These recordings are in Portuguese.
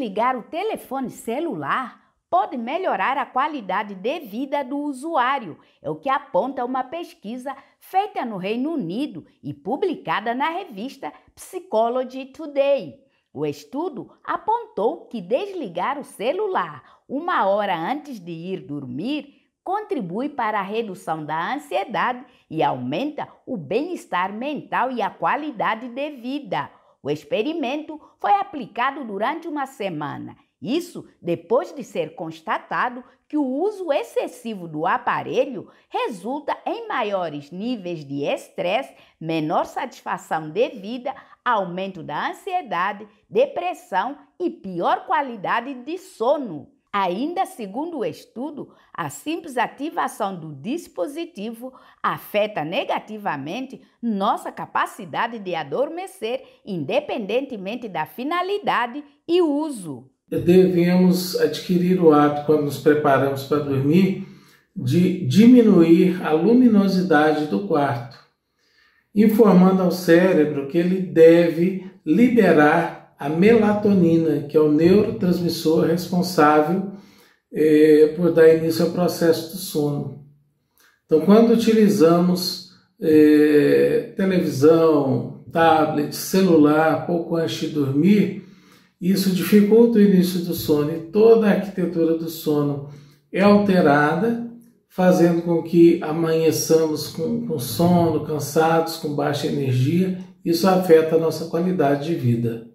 Desligar o telefone celular pode melhorar a qualidade de vida do usuário, é o que aponta uma pesquisa feita no Reino Unido e publicada na revista Psychology Today. O estudo apontou que desligar o celular uma hora antes de ir dormir contribui para a redução da ansiedade e aumenta o bem-estar mental e a qualidade de vida. O experimento foi aplicado durante uma semana, isso depois de ser constatado que o uso excessivo do aparelho resulta em maiores níveis de estresse, menor satisfação de vida, aumento da ansiedade, depressão e pior qualidade de sono. Ainda segundo o estudo, a simples ativação do dispositivo afeta negativamente nossa capacidade de adormecer, independentemente da finalidade e uso. É, devemos adquirir o hábito, quando nos preparamos para dormir, de diminuir a luminosidade do quarto, informando ao cérebro que ele deve liberar a melatonina, que é o neurotransmissor responsável eh, por dar início ao processo do sono. Então, quando utilizamos eh, televisão, tablet, celular pouco antes de dormir, isso dificulta o início do sono e toda a arquitetura do sono é alterada, fazendo com que amanheçamos com, com sono, cansados, com baixa energia. Isso afeta a nossa qualidade de vida.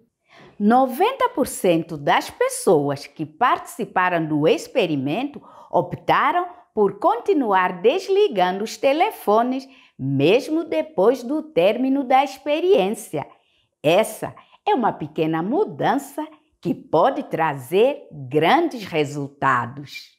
90% das pessoas que participaram do experimento optaram por continuar desligando os telefones mesmo depois do término da experiência. Essa é uma pequena mudança que pode trazer grandes resultados.